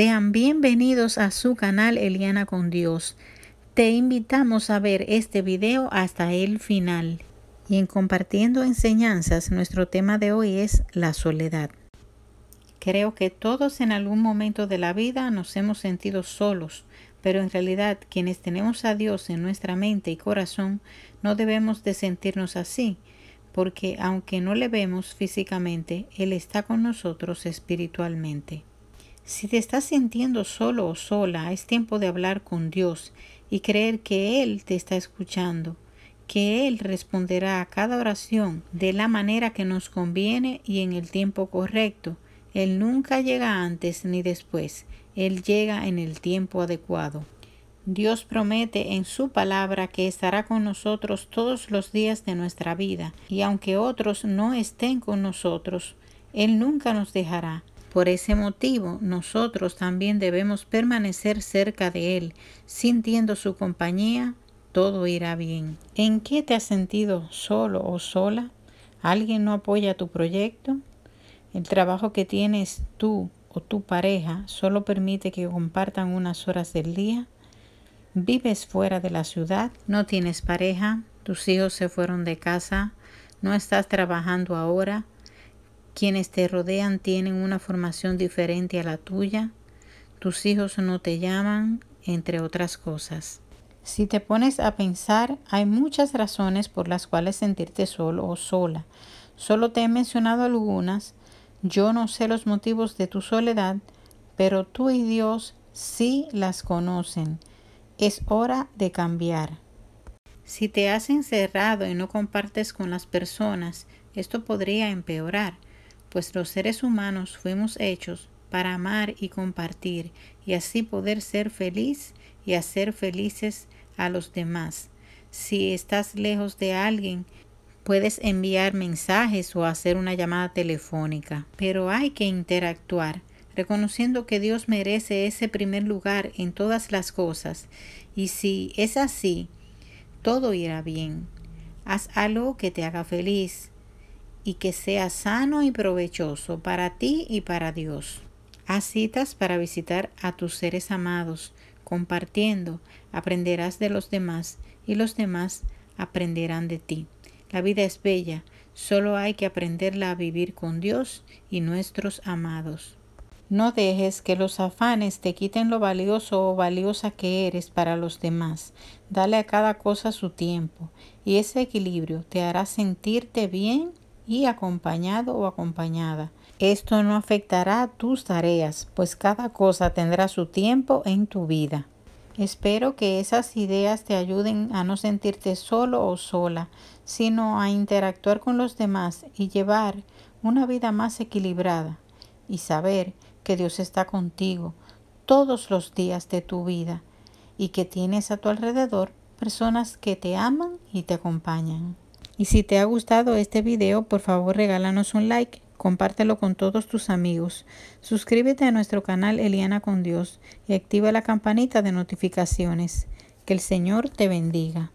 Sean bienvenidos a su canal Eliana con Dios. Te invitamos a ver este video hasta el final. Y en compartiendo enseñanzas, nuestro tema de hoy es la soledad. Creo que todos en algún momento de la vida nos hemos sentido solos, pero en realidad quienes tenemos a Dios en nuestra mente y corazón no debemos de sentirnos así, porque aunque no le vemos físicamente, Él está con nosotros espiritualmente. Si te estás sintiendo solo o sola, es tiempo de hablar con Dios y creer que Él te está escuchando, que Él responderá a cada oración de la manera que nos conviene y en el tiempo correcto. Él nunca llega antes ni después, Él llega en el tiempo adecuado. Dios promete en su palabra que estará con nosotros todos los días de nuestra vida, y aunque otros no estén con nosotros, Él nunca nos dejará por ese motivo, nosotros también debemos permanecer cerca de Él, sintiendo su compañía, todo irá bien. ¿En qué te has sentido solo o sola? ¿Alguien no apoya tu proyecto? ¿El trabajo que tienes tú o tu pareja solo permite que compartan unas horas del día? ¿Vives fuera de la ciudad? ¿No tienes pareja? ¿Tus hijos se fueron de casa? ¿No estás trabajando ahora? Quienes te rodean tienen una formación diferente a la tuya. Tus hijos no te llaman, entre otras cosas. Si te pones a pensar, hay muchas razones por las cuales sentirte solo o sola. Solo te he mencionado algunas. Yo no sé los motivos de tu soledad, pero tú y Dios sí las conocen. Es hora de cambiar. Si te has encerrado y no compartes con las personas, esto podría empeorar pues los seres humanos fuimos hechos para amar y compartir y así poder ser feliz y hacer felices a los demás. Si estás lejos de alguien, puedes enviar mensajes o hacer una llamada telefónica, pero hay que interactuar, reconociendo que Dios merece ese primer lugar en todas las cosas, y si es así, todo irá bien. Haz algo que te haga feliz, y que sea sano y provechoso para ti y para Dios. Haz citas para visitar a tus seres amados. Compartiendo, aprenderás de los demás y los demás aprenderán de ti. La vida es bella, solo hay que aprenderla a vivir con Dios y nuestros amados. No dejes que los afanes te quiten lo valioso o valiosa que eres para los demás. Dale a cada cosa su tiempo y ese equilibrio te hará sentirte bien y acompañado o acompañada. Esto no afectará tus tareas, pues cada cosa tendrá su tiempo en tu vida. Espero que esas ideas te ayuden a no sentirte solo o sola, sino a interactuar con los demás y llevar una vida más equilibrada y saber que Dios está contigo todos los días de tu vida y que tienes a tu alrededor personas que te aman y te acompañan. Y si te ha gustado este video, por favor regálanos un like, compártelo con todos tus amigos, suscríbete a nuestro canal Eliana con Dios y activa la campanita de notificaciones. Que el Señor te bendiga.